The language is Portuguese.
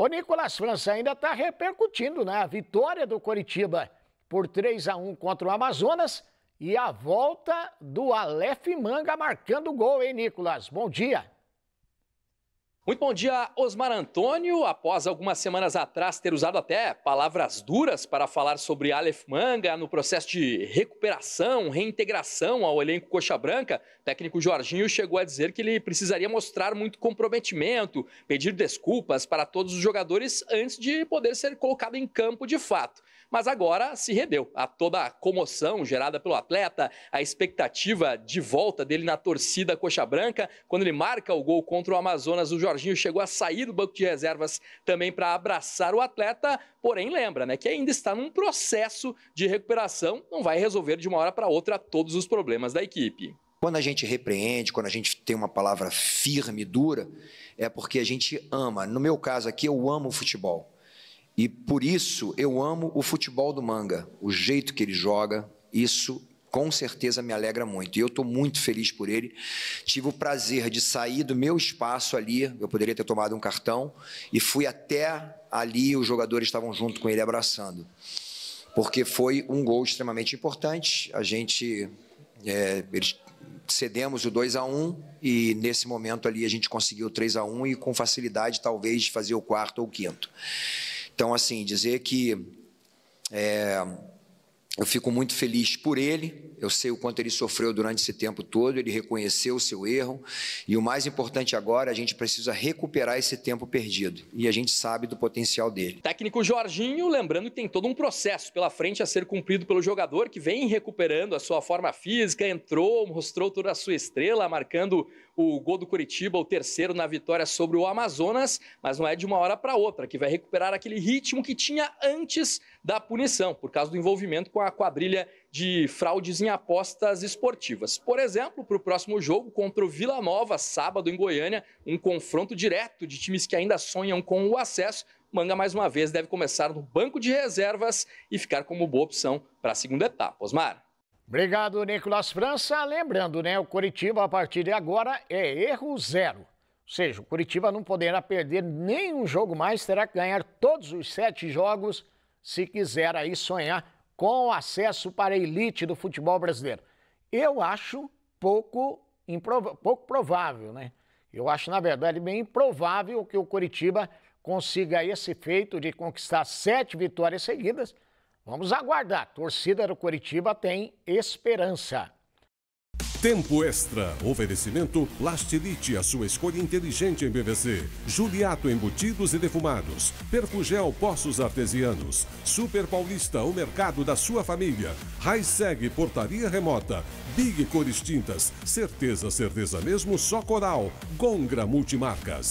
O Nicolas França ainda está repercutindo né? a vitória do Coritiba por 3 a 1 contra o Amazonas e a volta do Aleph Manga marcando gol, hein, Nicolas? Bom dia. Muito bom dia, Osmar Antônio. Após algumas semanas atrás ter usado até palavras duras para falar sobre Aleph Manga no processo de recuperação, reintegração ao elenco Coxa Branca, o técnico Jorginho chegou a dizer que ele precisaria mostrar muito comprometimento, pedir desculpas para todos os jogadores antes de poder ser colocado em campo de fato mas agora se rendeu a toda a comoção gerada pelo atleta, a expectativa de volta dele na torcida Coxa Branca. Quando ele marca o gol contra o Amazonas, o Jorginho chegou a sair do banco de reservas também para abraçar o atleta, porém lembra né, que ainda está num processo de recuperação, não vai resolver de uma hora para outra todos os problemas da equipe. Quando a gente repreende, quando a gente tem uma palavra firme, dura, é porque a gente ama. No meu caso aqui, eu amo o futebol. E por isso eu amo o futebol do Manga, o jeito que ele joga, isso com certeza me alegra muito. E eu estou muito feliz por ele. Tive o prazer de sair do meu espaço ali, eu poderia ter tomado um cartão, e fui até ali, os jogadores estavam junto com ele abraçando. Porque foi um gol extremamente importante. A gente. É, eles, cedemos o 2 a 1 e nesse momento ali a gente conseguiu o 3 a 1 e com facilidade talvez fazer o quarto ou o quinto. Então, assim, dizer que é, eu fico muito feliz por ele. Eu sei o quanto ele sofreu durante esse tempo todo, ele reconheceu o seu erro. E o mais importante agora, a gente precisa recuperar esse tempo perdido. E a gente sabe do potencial dele. Técnico Jorginho, lembrando que tem todo um processo pela frente a ser cumprido pelo jogador que vem recuperando a sua forma física, entrou, mostrou toda a sua estrela, marcando o gol do Curitiba, o terceiro na vitória sobre o Amazonas, mas não é de uma hora para outra que vai recuperar aquele ritmo que tinha antes da punição por causa do envolvimento com a quadrilha de fraudes em apostas esportivas. Por exemplo, para o próximo jogo contra o Vila Nova, sábado em Goiânia, um confronto direto de times que ainda sonham com o acesso. Manga, mais uma vez, deve começar no banco de reservas e ficar como boa opção para a segunda etapa. Osmar. Obrigado, Nicolas França. Lembrando, né, o Curitiba a partir de agora é erro zero. Ou seja, o Curitiba não poderá perder nenhum jogo mais, terá que ganhar todos os sete jogos se quiser aí sonhar com acesso para a elite do futebol brasileiro. Eu acho pouco, pouco provável, né? Eu acho, na verdade, bem improvável que o Curitiba consiga esse feito de conquistar sete vitórias seguidas. Vamos aguardar. A torcida do Curitiba tem esperança. Tempo Extra. Oferecimento Plastilite, a sua escolha inteligente em PVC. Juliato Embutidos e Defumados. Perfugel Poços Artesianos. Super Paulista, o mercado da sua família. Raiseg Portaria Remota. Big Cores Tintas. Certeza, certeza mesmo, só Coral. Gongra Multimarcas.